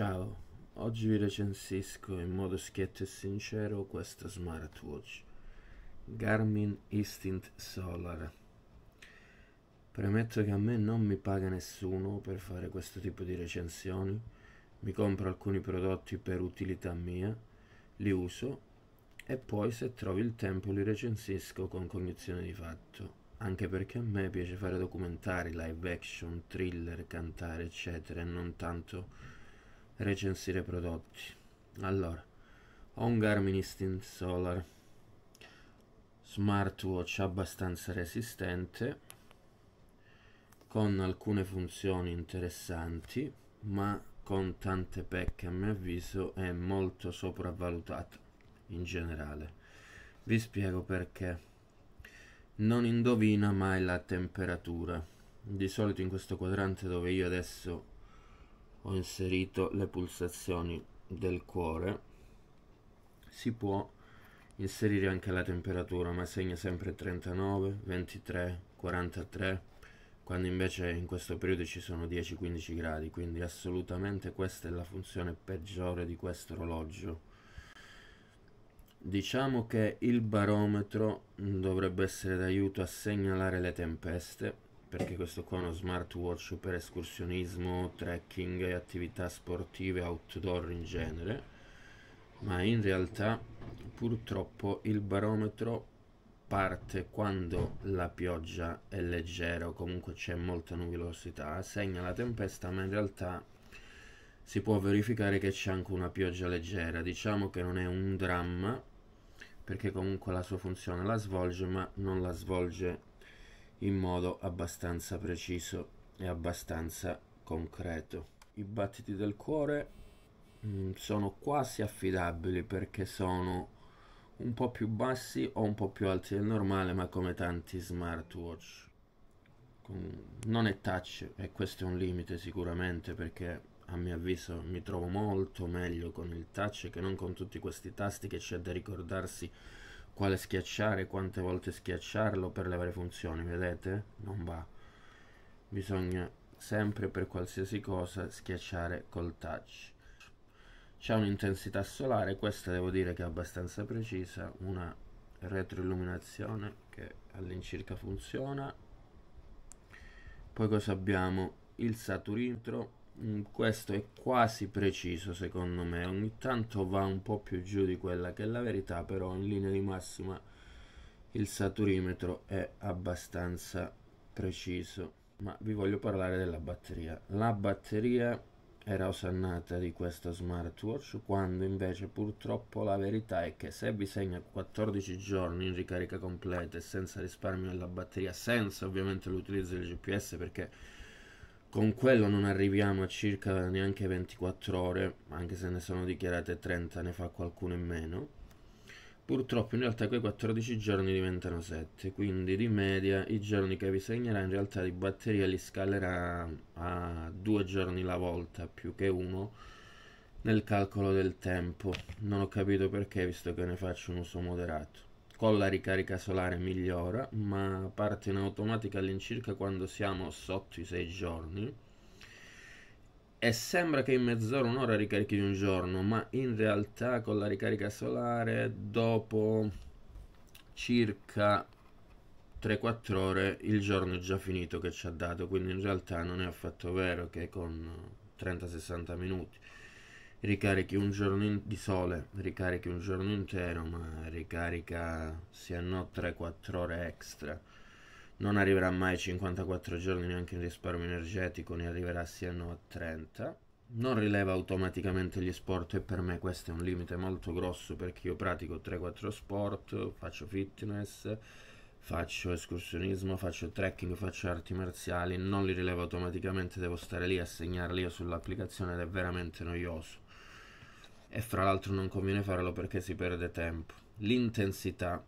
Ciao, oggi vi recensisco in modo schietto e sincero questo smartwatch Garmin Instinct Solar. Premetto che a me non mi paga nessuno per fare questo tipo di recensioni, mi compro alcuni prodotti per utilità mia, li uso e poi se trovo il tempo li recensisco con cognizione di fatto, anche perché a me piace fare documentari, live action, thriller, cantare eccetera e non tanto recensire prodotti. Allora, ho un Garmin Instinct Solar smartwatch abbastanza resistente con alcune funzioni interessanti, ma con tante pecche a mio avviso è molto sopravvalutato in generale. Vi spiego perché. Non indovina mai la temperatura. Di solito in questo quadrante dove io adesso ho inserito le pulsazioni del cuore si può inserire anche la temperatura ma segna sempre 39 23 43 quando invece in questo periodo ci sono 10-15 gradi quindi assolutamente questa è la funzione peggiore di questo orologio diciamo che il barometro dovrebbe essere d'aiuto a segnalare le tempeste perché questo qua è uno smartwatch per escursionismo, trekking e attività sportive outdoor in genere ma in realtà purtroppo il barometro parte quando la pioggia è leggera o comunque c'è molta nuvolosità, segna la tempesta, ma in realtà si può verificare che c'è anche una pioggia leggera. Diciamo che non è un dramma perché comunque la sua funzione la svolge, ma non la svolge in modo abbastanza preciso e abbastanza concreto. I battiti del cuore mh, mm, sono quasi affidabili perché sono un po' più bassi o un po' più alti del normale, ma come tanti smartwatch. Non è touch e questo è un limite sicuramente perché a mio avviso mi trovo molto meglio con il touch che non con tutti questi tasti che c'è da ricordarsi quale schiacciare, quante volte schiacciarlo per le varie funzioni, vedete? Non va. Bisogna sempre per qualsiasi cosa schiacciare col touch. C'è un'intensità solare, questa devo dire che è abbastanza precisa, una retroilluminazione che all'incirca funziona. Poi cosa abbiamo? Il saturintro Mm, questo è quasi preciso secondo me ogni tanto va un po' più giù di quella che è la verità però in linea di massima il saturimetro è abbastanza preciso ma vi voglio parlare della batteria la batteria era osannata di questo smartwatch quando invece purtroppo la verità è che se vi segna 14 giorni in ricarica completa e senza risparmio della batteria senza ovviamente l'utilizzo del GPS perché con quello non arriviamo a circa neanche 24 ore, anche se ne sono dichiarate 30, ne fa qualcuno in meno. Purtroppo in realtà quei 14 giorni diventano 7, quindi di media i giorni che vi segnerà in realtà di batteria li scalerà a 2 giorni la volta più che 1 nel calcolo del tempo. Non ho capito perché visto che ne faccio un uso moderato con la ricarica solare migliora, ma parte in automatica all'incirca quando siamo sotto i 6 giorni. E sembra che in mezz'ora, un'ora ricarichi un giorno, ma in realtà con la ricarica solare dopo circa 3-4 ore il giorno è già finito che ci ha dato, quindi in realtà non è affatto vero che con 30-60 minuti ricarichi un giorno in- di sole, ricarichi un giorno intero, ma ricarica se no 3-4 ore extra. Non arriverà mai a 54 giorni neanche in risparmio energetico, ne arriverà se no a 30. Non rileva automaticamente gli sport e per me questo è un limite molto grosso perché io pratico 3-4 sport, faccio fitness, faccio escursionismo, faccio trekking, faccio arti marziali, non li rilevo automaticamente, devo stare lì a segnarli io sull'applicazione ed è veramente noioso e fra l'altro non conviene farlo perché si perde tempo. L'intensità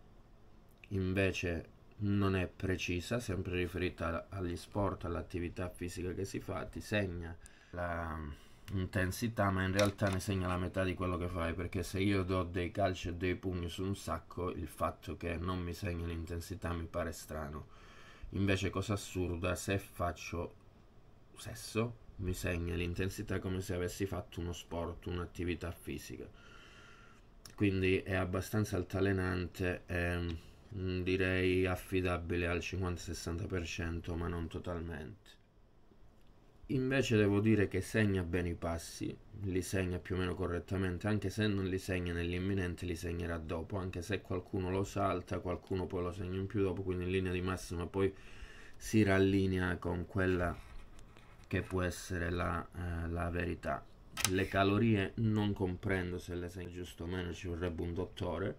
invece non è precisa, sempre riferita agli sport, all'attività fisica che si fa, ti segna l'intensità, mm, ma in realtà ne segna la metà di quello che fai, perché se io do dei calci e dei pugni su un sacco, il fatto che non mi segni l'intensità mi pare strano. Invece cosa assurda se faccio sesso mi segna l'intensità come se avessi fatto uno sport, un'attività fisica. Quindi è abbastanza altalenante e ehm, direi affidabile al 50-60%, ma non totalmente. Invece devo dire che segna bene i passi, li segna più o meno correttamente, anche se non li segna nell'imminente, li segnerà dopo, anche se qualcuno lo salta, qualcuno poi lo segna in più dopo, quindi in linea di massima poi si rallinea con quella che può essere la, eh, la verità. Le calorie non comprendo se le sei giusto o meno, ci vorrebbe un dottore,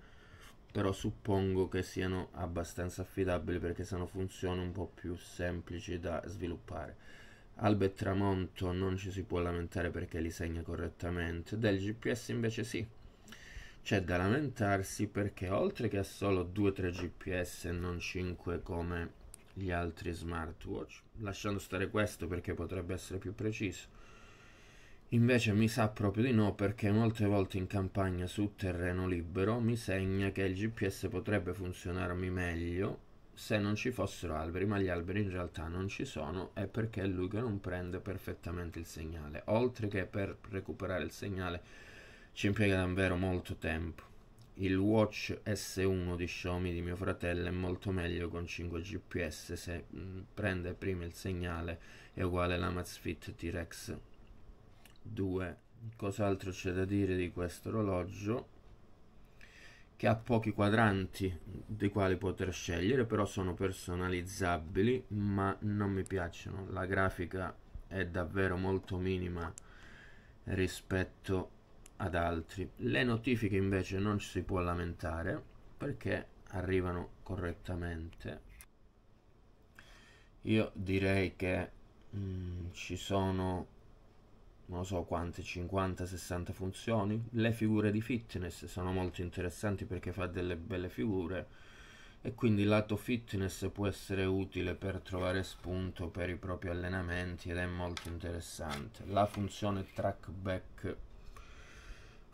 però suppongo che siano abbastanza affidabili perché sono funzioni un po' più semplici da sviluppare. Alba e tramonto non ci si può lamentare perché li segna correttamente, del GPS invece sì. C'è da lamentarsi perché oltre che ha solo 2-3 GPS e non 5 come gli altri smartwatch, lasciando stare questo perché potrebbe essere più preciso. Invece mi sa proprio di no perché molte volte in campagna su terreno libero mi segna che il GPS potrebbe funzionarmi meglio se non ci fossero alberi, ma gli alberi in realtà non ci sono, è perché è lui che non prende perfettamente il segnale. Oltre che per recuperare il segnale ci impiega davvero molto tempo. Il Watch S1 di Xiaomi di mio fratello è molto meglio con 5 GPS se mm, prende prima il segnale è uguale all'Amazfit T-Rex 2. Cos'altro c'è da dire di questo orologio? Che ha pochi quadranti dei quali poter scegliere, però sono personalizzabili, ma non mi piacciono. La grafica è davvero molto minima rispetto a ad altri. Le notifiche invece non ci si può lamentare perché arrivano correttamente. Io direi che mh, mm, ci sono non so quante, 50-60 funzioni. Le figure di fitness sono molto interessanti perché fa delle belle figure e quindi lato fitness può essere utile per trovare spunto per i propri allenamenti ed è molto interessante. La funzione trackback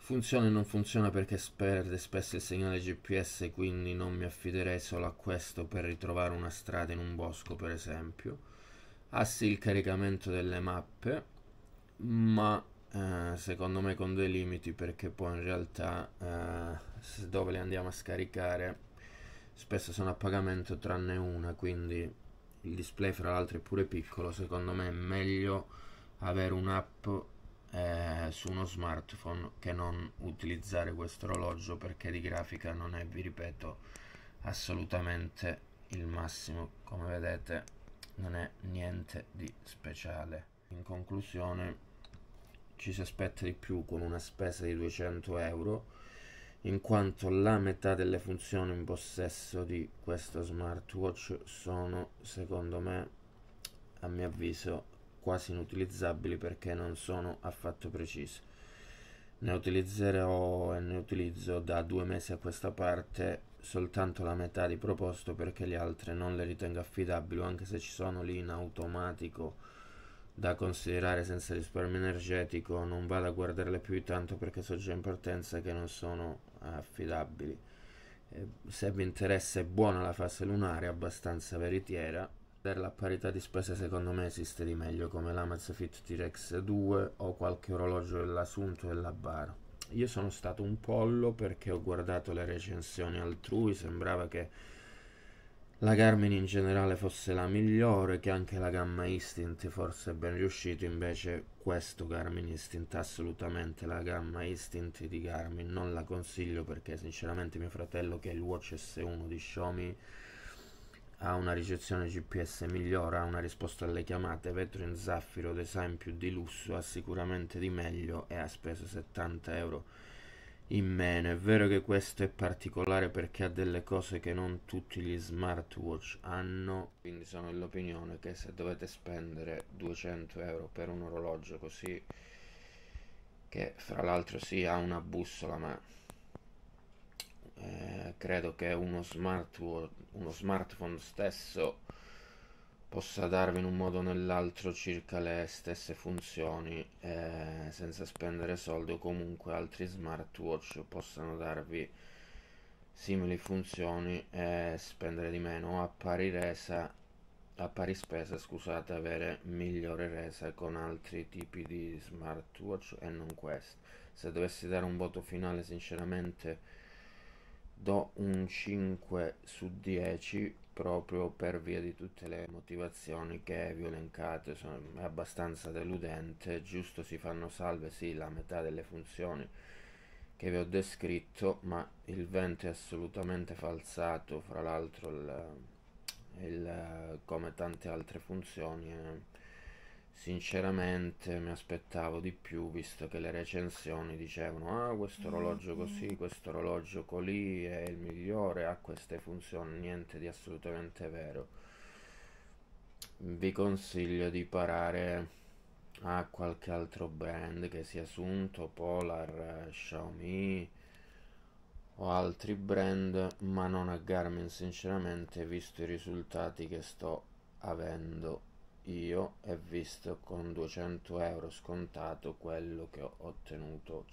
Funziona e non funziona perché perde spesso il segnale GPS, quindi non mi affiderei solo a questo per ritrovare una strada in un bosco, per esempio. Ha sì il caricamento delle mappe, ma eh, secondo me con dei limiti perché poi in realtà eh, dove le andiamo a scaricare spesso sono a pagamento tranne una, quindi il display fra l'altro è pure piccolo, secondo me è meglio avere un'app eh, su uno smartphone che non utilizzare questo orologio perché di grafica non è vi ripeto assolutamente il massimo come vedete non è niente di speciale in conclusione ci si aspetta di più con una spesa di 200 euro in quanto la metà delle funzioni in possesso di questo smartwatch sono secondo me a mio avviso quasi inutilizzabili perché non sono affatto precise. Ne utilizzerò e ne utilizzo da due mesi a questa parte soltanto la metà di proposto perché le altre non le ritengo affidabili, anche se ci sono lì in automatico da considerare senza risparmio energetico, non vado a guardarle più di tanto perché so già in partenza che non sono affidabili. Eh, se vi interessa è buona la fase lunare, abbastanza veritiera, per la parità di spese secondo me esiste di meglio come Fit T-Rex 2 o qualche orologio dell'Asunto e la Bar. Io sono stato un pollo perché ho guardato le recensioni altrui, sembrava che la Garmin in generale fosse la migliore, che anche la gamma Instinct forse è ben riuscito, invece questo Garmin Instinct assolutamente la gamma Instinct di Garmin non la consiglio perché sinceramente mio fratello che è il Watch S1 di Xiaomi ha una ricezione GPS migliore, ha una risposta alle chiamate, vetro in zaffiro, design più di lusso, ha sicuramente di meglio e ha speso 70 euro in meno. È vero che questo è particolare perché ha delle cose che non tutti gli smartwatch hanno, quindi sono dell'opinione che se dovete spendere 200 euro per un orologio così, che fra l'altro sì ha una bussola ma eh, credo che uno, smart uno smartphone stesso possa darvi in un modo o nell'altro circa le stesse funzioni eh, senza spendere soldi o comunque altri smartwatch possano darvi simili funzioni e spendere di meno a pari resa a pari spesa scusate avere migliore resa con altri tipi di smartwatch e non questo se dovessi dare un voto finale sinceramente do un 5 su 10 proprio per via di tutte le motivazioni che vi ho elencato è abbastanza deludente giusto si fanno salve sì la metà delle funzioni che vi ho descritto ma il vento è assolutamente falsato fra l'altro il, il, come tante altre funzioni eh, sinceramente mi aspettavo di più visto che le recensioni dicevano ah questo mm, orologio mm. così questo orologio colì è il migliore ha queste funzioni niente di assolutamente vero vi consiglio di parare a qualche altro brand che sia Sunto, Polar, Xiaomi o altri brand ma non a Garmin sinceramente visto i risultati che sto avendo io e visto con 200 euro scontato quello che ho ottenuto.